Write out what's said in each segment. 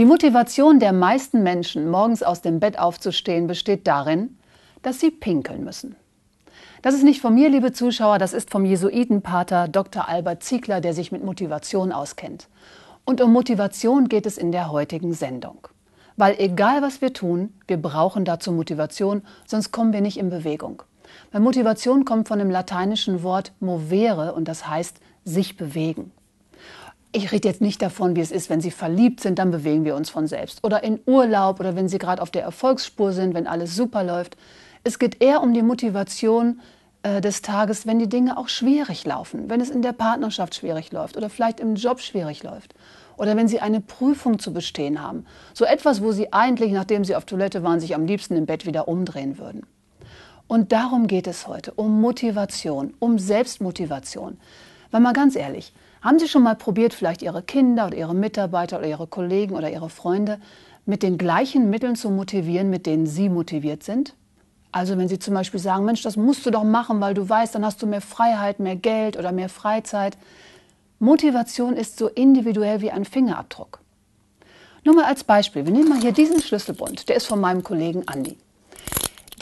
Die Motivation der meisten Menschen, morgens aus dem Bett aufzustehen, besteht darin, dass sie pinkeln müssen. Das ist nicht von mir, liebe Zuschauer, das ist vom Jesuitenpater Dr. Albert Ziegler, der sich mit Motivation auskennt. Und um Motivation geht es in der heutigen Sendung. Weil egal was wir tun, wir brauchen dazu Motivation, sonst kommen wir nicht in Bewegung. Weil Motivation kommt von dem lateinischen Wort movere und das heißt sich bewegen. Ich rede jetzt nicht davon, wie es ist, wenn sie verliebt sind, dann bewegen wir uns von selbst. Oder in Urlaub oder wenn sie gerade auf der Erfolgsspur sind, wenn alles super läuft. Es geht eher um die Motivation äh, des Tages, wenn die Dinge auch schwierig laufen, wenn es in der Partnerschaft schwierig läuft oder vielleicht im Job schwierig läuft. Oder wenn sie eine Prüfung zu bestehen haben. So etwas, wo sie eigentlich, nachdem sie auf Toilette waren, sich am liebsten im Bett wieder umdrehen würden. Und darum geht es heute, um Motivation, um Selbstmotivation. Weil mal ganz ehrlich, haben Sie schon mal probiert, vielleicht Ihre Kinder oder Ihre Mitarbeiter oder Ihre Kollegen oder Ihre Freunde mit den gleichen Mitteln zu motivieren, mit denen Sie motiviert sind? Also wenn Sie zum Beispiel sagen, Mensch, das musst du doch machen, weil du weißt, dann hast du mehr Freiheit, mehr Geld oder mehr Freizeit. Motivation ist so individuell wie ein Fingerabdruck. Nur mal als Beispiel, wir nehmen mal hier diesen Schlüsselbund, der ist von meinem Kollegen Andi.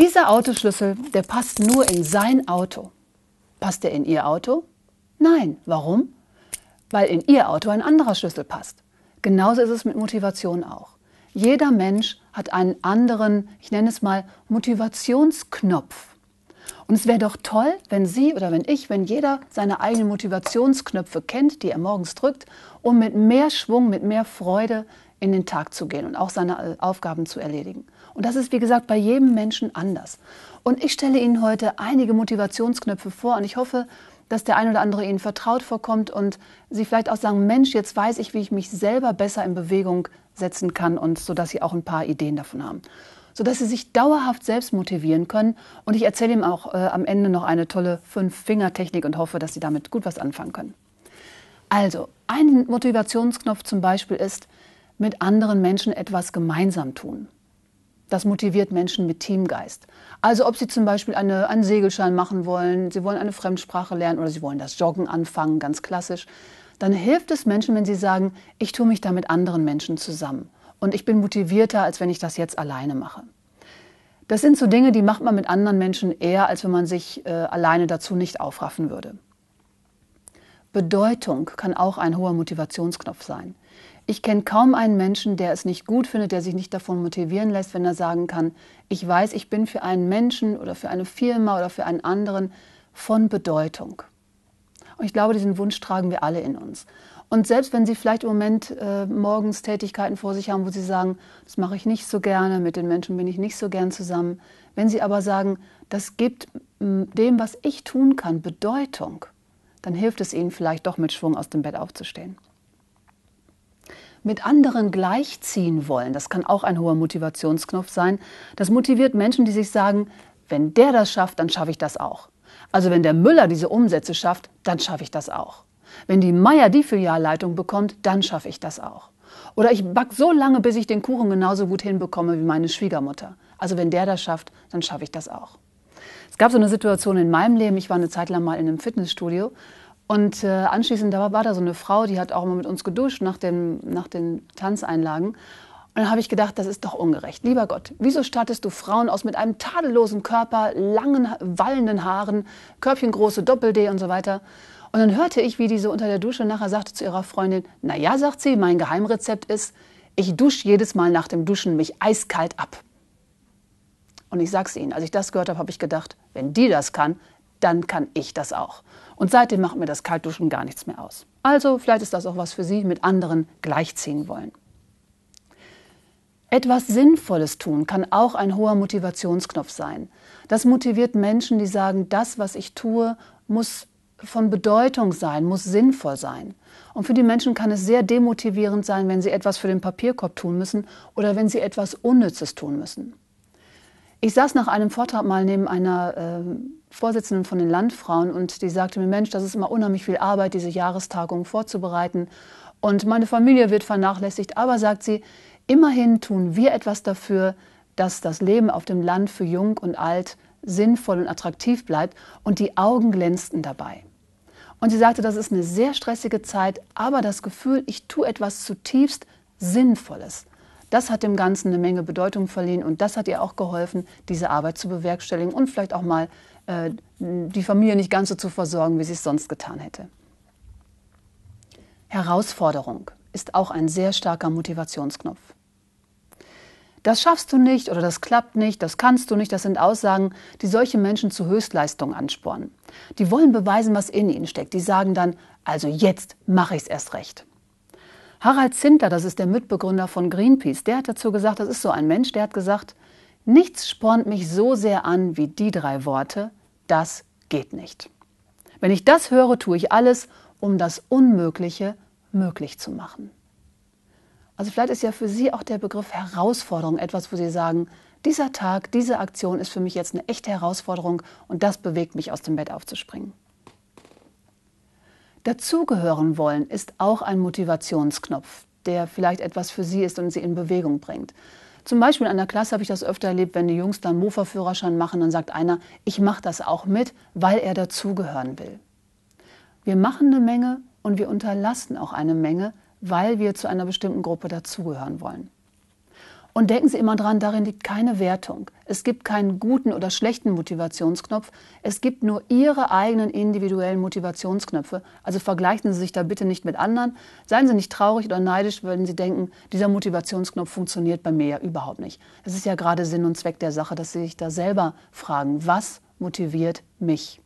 Dieser Autoschlüssel, der passt nur in sein Auto. Passt er in Ihr Auto? Nein. Warum? weil in ihr Auto ein anderer Schlüssel passt. Genauso ist es mit Motivation auch. Jeder Mensch hat einen anderen, ich nenne es mal, Motivationsknopf. Und es wäre doch toll, wenn Sie oder wenn ich, wenn jeder seine eigenen Motivationsknöpfe kennt, die er morgens drückt, um mit mehr Schwung, mit mehr Freude in den Tag zu gehen und auch seine äh, Aufgaben zu erledigen. Und das ist, wie gesagt, bei jedem Menschen anders. Und ich stelle Ihnen heute einige Motivationsknöpfe vor und ich hoffe, dass der ein oder andere ihnen vertraut vorkommt und sie vielleicht auch sagen, Mensch, jetzt weiß ich, wie ich mich selber besser in Bewegung setzen kann und so dass sie auch ein paar Ideen davon haben. So dass sie sich dauerhaft selbst motivieren können. Und ich erzähle ihm auch äh, am Ende noch eine tolle Fünf-Finger-Technik und hoffe, dass sie damit gut was anfangen können. Also, ein Motivationsknopf zum Beispiel ist, mit anderen Menschen etwas gemeinsam tun. Das motiviert Menschen mit Teamgeist. Also ob sie zum Beispiel eine, einen Segelschein machen wollen, sie wollen eine Fremdsprache lernen oder sie wollen das Joggen anfangen, ganz klassisch, dann hilft es Menschen, wenn sie sagen, ich tue mich da mit anderen Menschen zusammen und ich bin motivierter, als wenn ich das jetzt alleine mache. Das sind so Dinge, die macht man mit anderen Menschen eher, als wenn man sich äh, alleine dazu nicht aufraffen würde. Bedeutung kann auch ein hoher Motivationsknopf sein. Ich kenne kaum einen Menschen, der es nicht gut findet, der sich nicht davon motivieren lässt, wenn er sagen kann, ich weiß, ich bin für einen Menschen oder für eine Firma oder für einen anderen von Bedeutung. Und ich glaube, diesen Wunsch tragen wir alle in uns. Und selbst wenn Sie vielleicht im Moment äh, morgens Tätigkeiten vor sich haben, wo Sie sagen, das mache ich nicht so gerne, mit den Menschen bin ich nicht so gern zusammen, wenn Sie aber sagen, das gibt dem, was ich tun kann, Bedeutung, dann hilft es ihnen vielleicht doch mit Schwung aus dem Bett aufzustehen. Mit anderen gleichziehen wollen, das kann auch ein hoher Motivationsknopf sein. Das motiviert Menschen, die sich sagen, wenn der das schafft, dann schaffe ich das auch. Also wenn der Müller diese Umsätze schafft, dann schaffe ich das auch. Wenn die Meier die Filialleitung bekommt, dann schaffe ich das auch. Oder ich back so lange, bis ich den Kuchen genauso gut hinbekomme wie meine Schwiegermutter. Also wenn der das schafft, dann schaffe ich das auch. Es gab so eine Situation in meinem Leben, ich war eine Zeit lang mal in einem Fitnessstudio und äh, anschließend da war, war da so eine Frau, die hat auch mal mit uns geduscht nach, dem, nach den Tanzeinlagen. Und dann habe ich gedacht, das ist doch ungerecht. Lieber Gott, wieso startest du Frauen aus mit einem tadellosen Körper, langen, wallenden Haaren, körbchengroße Doppel-D und so weiter? Und dann hörte ich, wie diese unter der Dusche nachher sagte zu ihrer Freundin, na ja, sagt sie, mein Geheimrezept ist, ich dusche jedes Mal nach dem Duschen mich eiskalt ab. Und ich sag's Ihnen, als ich das gehört habe, habe ich gedacht, wenn die das kann, dann kann ich das auch. Und seitdem macht mir das Kaltduschen gar nichts mehr aus. Also vielleicht ist das auch was für Sie, mit anderen gleichziehen wollen. Etwas Sinnvolles tun kann auch ein hoher Motivationsknopf sein. Das motiviert Menschen, die sagen, das, was ich tue, muss von Bedeutung sein, muss sinnvoll sein. Und für die Menschen kann es sehr demotivierend sein, wenn sie etwas für den Papierkorb tun müssen oder wenn sie etwas Unnützes tun müssen. Ich saß nach einem Vortrag mal neben einer äh, Vorsitzenden von den Landfrauen und die sagte mir, Mensch, das ist immer unheimlich viel Arbeit, diese Jahrestagung vorzubereiten. Und meine Familie wird vernachlässigt, aber sagt sie, immerhin tun wir etwas dafür, dass das Leben auf dem Land für jung und alt sinnvoll und attraktiv bleibt. Und die Augen glänzten dabei. Und sie sagte, das ist eine sehr stressige Zeit, aber das Gefühl, ich tue etwas zutiefst Sinnvolles. Das hat dem Ganzen eine Menge Bedeutung verliehen und das hat ihr auch geholfen, diese Arbeit zu bewerkstelligen und vielleicht auch mal äh, die Familie nicht ganz so zu versorgen, wie sie es sonst getan hätte. Herausforderung ist auch ein sehr starker Motivationsknopf. Das schaffst du nicht oder das klappt nicht, das kannst du nicht, das sind Aussagen, die solche Menschen zu Höchstleistungen anspornen. Die wollen beweisen, was in ihnen steckt. Die sagen dann, also jetzt mache ich es erst recht. Harald Zinter, das ist der Mitbegründer von Greenpeace, der hat dazu gesagt, das ist so ein Mensch, der hat gesagt, nichts spornt mich so sehr an wie die drei Worte, das geht nicht. Wenn ich das höre, tue ich alles, um das Unmögliche möglich zu machen. Also vielleicht ist ja für Sie auch der Begriff Herausforderung etwas, wo Sie sagen, dieser Tag, diese Aktion ist für mich jetzt eine echte Herausforderung und das bewegt mich aus dem Bett aufzuspringen. Dazugehören wollen ist auch ein Motivationsknopf, der vielleicht etwas für sie ist und sie in Bewegung bringt. Zum Beispiel in einer Klasse habe ich das öfter erlebt, wenn die Jungs dann Mofa-Führerschein machen, dann sagt einer, ich mache das auch mit, weil er dazugehören will. Wir machen eine Menge und wir unterlassen auch eine Menge, weil wir zu einer bestimmten Gruppe dazugehören wollen. Und denken Sie immer dran, darin liegt keine Wertung. Es gibt keinen guten oder schlechten Motivationsknopf. Es gibt nur Ihre eigenen individuellen Motivationsknöpfe. Also vergleichen Sie sich da bitte nicht mit anderen. Seien Sie nicht traurig oder neidisch, würden Sie denken, dieser Motivationsknopf funktioniert bei mir ja überhaupt nicht. Es ist ja gerade Sinn und Zweck der Sache, dass Sie sich da selber fragen, was motiviert mich?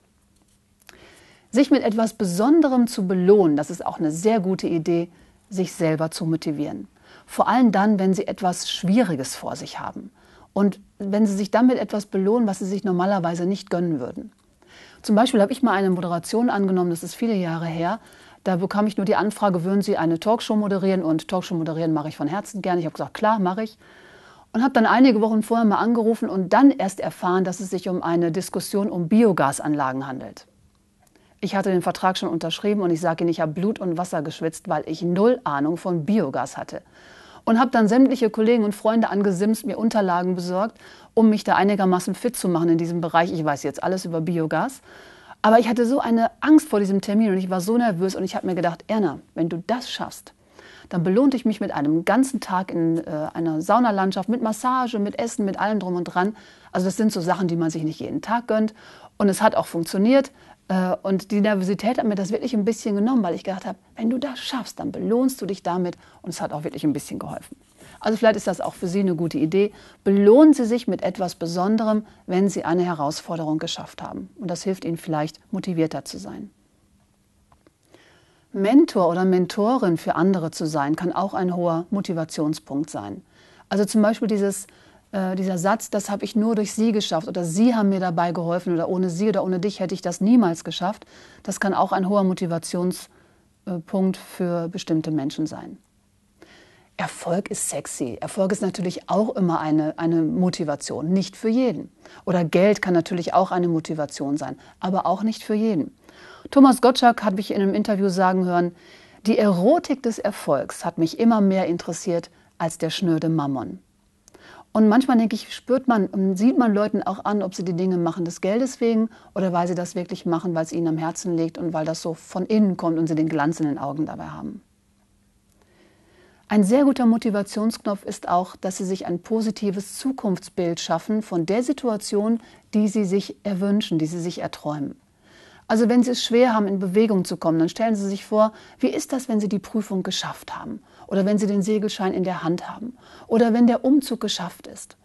Sich mit etwas Besonderem zu belohnen, das ist auch eine sehr gute Idee, sich selber zu motivieren. Vor allem dann, wenn sie etwas Schwieriges vor sich haben und wenn sie sich damit etwas belohnen, was sie sich normalerweise nicht gönnen würden. Zum Beispiel habe ich mal eine Moderation angenommen, das ist viele Jahre her. Da bekam ich nur die Anfrage, würden Sie eine Talkshow moderieren? Und Talkshow moderieren mache ich von Herzen gerne. Ich habe gesagt, klar, mache ich. Und habe dann einige Wochen vorher mal angerufen und dann erst erfahren, dass es sich um eine Diskussion um Biogasanlagen handelt. Ich hatte den Vertrag schon unterschrieben und ich sage Ihnen, ich habe Blut und Wasser geschwitzt, weil ich null Ahnung von Biogas hatte. Und habe dann sämtliche Kollegen und Freunde angesimst, mir Unterlagen besorgt, um mich da einigermaßen fit zu machen in diesem Bereich. Ich weiß jetzt alles über Biogas. Aber ich hatte so eine Angst vor diesem Termin und ich war so nervös und ich habe mir gedacht, Erna, wenn du das schaffst, dann belohnte ich mich mit einem ganzen Tag in äh, einer Saunalandschaft, mit Massage, mit Essen, mit allem drum und dran. Also das sind so Sachen, die man sich nicht jeden Tag gönnt. Und es hat auch funktioniert. Äh, und die Nervosität hat mir das wirklich ein bisschen genommen, weil ich gedacht habe, wenn du das schaffst, dann belohnst du dich damit. Und es hat auch wirklich ein bisschen geholfen. Also vielleicht ist das auch für Sie eine gute Idee. Belohnen Sie sich mit etwas Besonderem, wenn Sie eine Herausforderung geschafft haben. Und das hilft Ihnen vielleicht, motivierter zu sein. Mentor oder Mentorin für andere zu sein, kann auch ein hoher Motivationspunkt sein. Also zum Beispiel dieses äh, dieser Satz, das habe ich nur durch Sie geschafft oder Sie haben mir dabei geholfen oder ohne Sie oder ohne dich hätte ich das niemals geschafft, das kann auch ein hoher Motivationspunkt für bestimmte Menschen sein. Erfolg ist sexy. Erfolg ist natürlich auch immer eine, eine Motivation, nicht für jeden. Oder Geld kann natürlich auch eine Motivation sein, aber auch nicht für jeden. Thomas Gottschalk hat mich in einem Interview sagen hören, die Erotik des Erfolgs hat mich immer mehr interessiert als der schnöde Mammon. Und manchmal, denke ich, spürt man, ähm, sieht man Leuten auch an, ob sie die Dinge machen des Geldes wegen oder weil sie das wirklich machen, weil es ihnen am Herzen liegt und weil das so von innen kommt und sie den Glanz in den Augen dabei haben. Ein sehr guter Motivationsknopf ist auch, dass sie sich ein positives Zukunftsbild schaffen von der Situation, die sie sich erwünschen, die sie sich erträumen. Also wenn Sie es schwer haben, in Bewegung zu kommen, dann stellen Sie sich vor, wie ist das, wenn Sie die Prüfung geschafft haben? Oder wenn Sie den Segelschein in der Hand haben? Oder wenn der Umzug geschafft ist?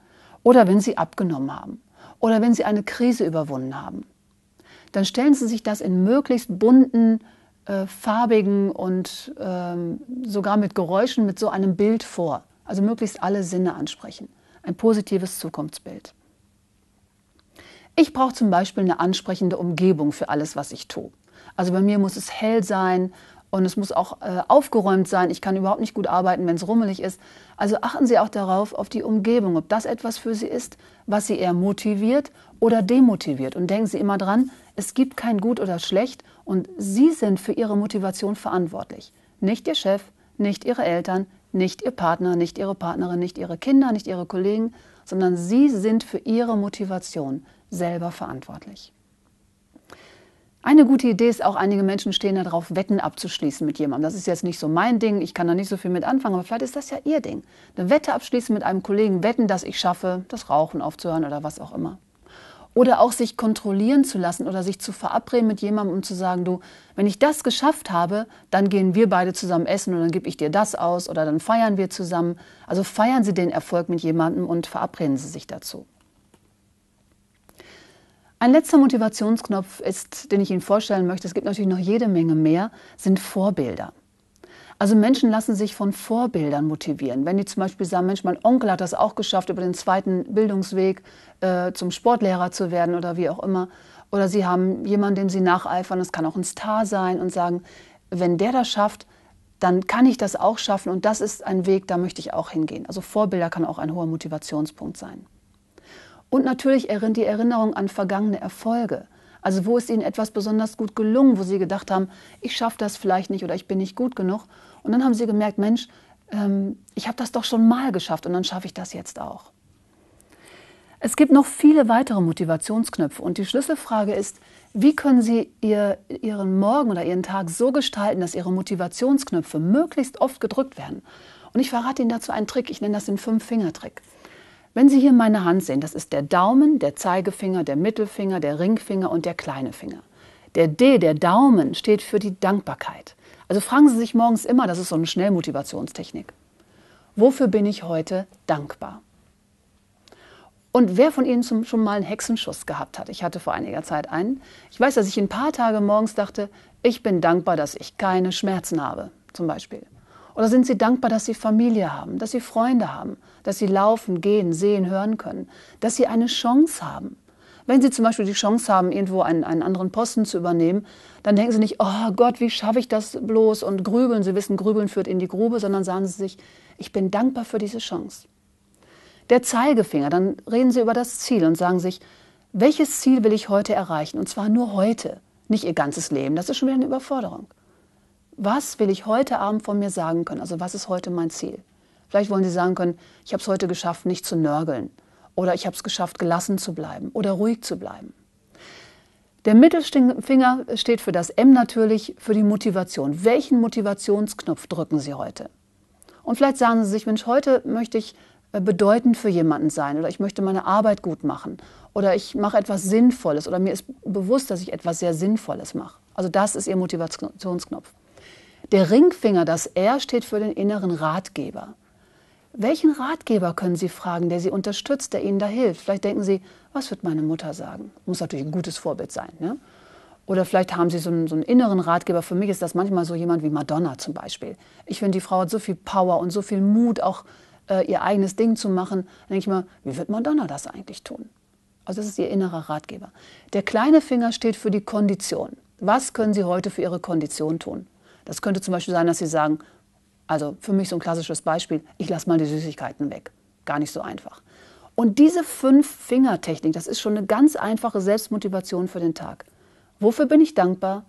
Oder wenn Sie abgenommen haben? Oder wenn Sie eine Krise überwunden haben? Dann stellen Sie sich das in möglichst bunten, äh, farbigen und ähm, sogar mit Geräuschen, mit so einem Bild vor. Also möglichst alle Sinne ansprechen. Ein positives Zukunftsbild. Ich brauche zum Beispiel eine ansprechende Umgebung für alles, was ich tue. Also bei mir muss es hell sein und es muss auch äh, aufgeräumt sein. Ich kann überhaupt nicht gut arbeiten, wenn es rummelig ist. Also achten Sie auch darauf, auf die Umgebung, ob das etwas für Sie ist, was Sie eher motiviert oder demotiviert. Und denken Sie immer dran, es gibt kein Gut oder Schlecht und Sie sind für Ihre Motivation verantwortlich. Nicht Ihr Chef, nicht Ihre Eltern, nicht Ihr Partner, nicht Ihre Partnerin, nicht Ihre Kinder, nicht Ihre Kollegen, sondern Sie sind für Ihre Motivation verantwortlich selber verantwortlich. Eine gute Idee ist auch, einige Menschen stehen darauf, Wetten abzuschließen mit jemandem. Das ist jetzt nicht so mein Ding, ich kann da nicht so viel mit anfangen, aber vielleicht ist das ja ihr Ding. Eine Wette abschließen mit einem Kollegen, wetten, dass ich schaffe, das Rauchen aufzuhören oder was auch immer. Oder auch sich kontrollieren zu lassen oder sich zu verabreden mit jemandem, um zu sagen, du, wenn ich das geschafft habe, dann gehen wir beide zusammen essen und dann gebe ich dir das aus oder dann feiern wir zusammen. Also feiern Sie den Erfolg mit jemandem und verabreden Sie sich dazu. Ein letzter Motivationsknopf ist, den ich Ihnen vorstellen möchte, es gibt natürlich noch jede Menge mehr, sind Vorbilder. Also Menschen lassen sich von Vorbildern motivieren. Wenn die zum Beispiel sagen, Mensch, mein Onkel hat das auch geschafft, über den zweiten Bildungsweg äh, zum Sportlehrer zu werden oder wie auch immer. Oder sie haben jemanden, dem sie nacheifern, das kann auch ein Star sein und sagen, wenn der das schafft, dann kann ich das auch schaffen und das ist ein Weg, da möchte ich auch hingehen. Also Vorbilder kann auch ein hoher Motivationspunkt sein. Und natürlich die Erinnerung an vergangene Erfolge. Also wo ist ihnen etwas besonders gut gelungen, wo sie gedacht haben, ich schaffe das vielleicht nicht oder ich bin nicht gut genug. Und dann haben sie gemerkt, Mensch, ähm, ich habe das doch schon mal geschafft und dann schaffe ich das jetzt auch. Es gibt noch viele weitere Motivationsknöpfe und die Schlüsselfrage ist, wie können Sie Ihr, Ihren Morgen oder Ihren Tag so gestalten, dass Ihre Motivationsknöpfe möglichst oft gedrückt werden? Und ich verrate Ihnen dazu einen Trick, ich nenne das den Fünf-Finger-Trick. Wenn Sie hier meine Hand sehen, das ist der Daumen, der Zeigefinger, der Mittelfinger, der Ringfinger und der kleine Finger. Der D, der Daumen, steht für die Dankbarkeit. Also fragen Sie sich morgens immer, das ist so eine Schnellmotivationstechnik. Wofür bin ich heute dankbar? Und wer von Ihnen zum, schon mal einen Hexenschuss gehabt hat? Ich hatte vor einiger Zeit einen. Ich weiß, dass ich ein paar Tage morgens dachte, ich bin dankbar, dass ich keine Schmerzen habe, zum Beispiel. Oder sind sie dankbar, dass sie Familie haben, dass sie Freunde haben, dass sie laufen, gehen, sehen, hören können, dass sie eine Chance haben? Wenn Sie zum Beispiel die Chance haben, irgendwo einen, einen, anderen Posten zu übernehmen, dann denken Sie nicht, oh Gott, wie schaffe ich das bloß und grübeln. Sie wissen, grübeln führt in die Grube, sondern sagen Sie sich, ich bin dankbar für diese Chance. Der Zeigefinger, dann reden Sie über das Ziel und sagen sich, welches Ziel will ich heute erreichen? Und zwar nur heute, nicht Ihr ganzes Leben. Das ist schon wieder eine Überforderung was will ich heute Abend von mir sagen können? Also was ist heute mein Ziel? Vielleicht wollen Sie sagen können, ich habe es heute geschafft, nicht zu nörgeln. Oder ich habe es geschafft, gelassen zu bleiben oder ruhig zu bleiben. Der Mittelfinger steht für das M natürlich, für die Motivation. Welchen Motivationsknopf drücken Sie heute? Und vielleicht sagen Sie sich, Mensch, heute möchte ich äh, bedeutend für jemanden sein oder ich möchte meine Arbeit gut machen oder ich mache etwas Sinnvolles oder mir ist bewusst, dass ich etwas sehr Sinnvolles mache. Also das ist Ihr Motivationsknopf. Der Ringfinger, das R, steht für den inneren Ratgeber. Welchen Ratgeber können Sie fragen, der Sie unterstützt, der Ihnen da hilft? Vielleicht denken Sie, was wird meine Mutter sagen? Muss natürlich ein gutes Vorbild sein. Ne? Oder vielleicht haben Sie so einen, so einen, inneren Ratgeber. Für mich ist das manchmal so jemand wie Madonna zum Beispiel. Ich finde, die Frau hat so viel Power und so viel Mut, auch äh, ihr eigenes Ding zu machen. Dann denke ich mal, wie wird Madonna das eigentlich tun? Also das ist ihr innerer Ratgeber. Der kleine Finger steht für die Kondition. Was können Sie heute für Ihre Kondition tun? Das könnte zum Beispiel sein, dass Sie sagen, also für mich so ein klassisches Beispiel, ich lasse mal die Süßigkeiten weg. Gar nicht so einfach. Und diese Fünf-Finger-Technik, das ist schon eine ganz einfache Selbstmotivation für den Tag. Wofür bin ich dankbar?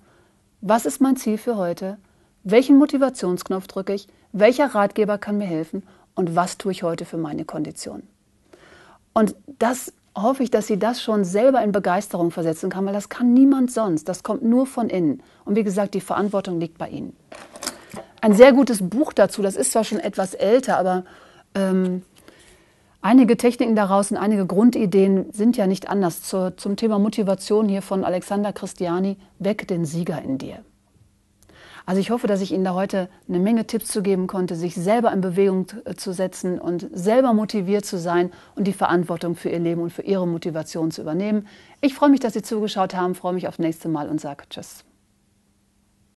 Was ist mein Ziel für heute? Welchen Motivationsknopf drücke ich? Welcher Ratgeber kann mir helfen? Und was tue ich heute für meine Kondition? Und das hoffe ich, dass sie das schon selber in Begeisterung versetzen kann, weil das kann niemand sonst. Das kommt nur von innen. Und wie gesagt, die Verantwortung liegt bei Ihnen. Ein sehr gutes Buch dazu, das ist zwar schon etwas älter, aber ähm, einige Techniken daraus und einige Grundideen sind ja nicht anders. Zur, zum Thema Motivation hier von Alexander Christiani, Weg den Sieger in dir. Also ich hoffe, dass ich Ihnen da heute eine Menge Tipps zu geben konnte, sich selber in Bewegung äh, zu setzen und selber motiviert zu sein und die Verantwortung für Ihr Leben und für Ihre Motivation zu übernehmen. Ich freue mich, dass Sie zugeschaut haben, freue mich aufs nächste Mal und sage Tschüss.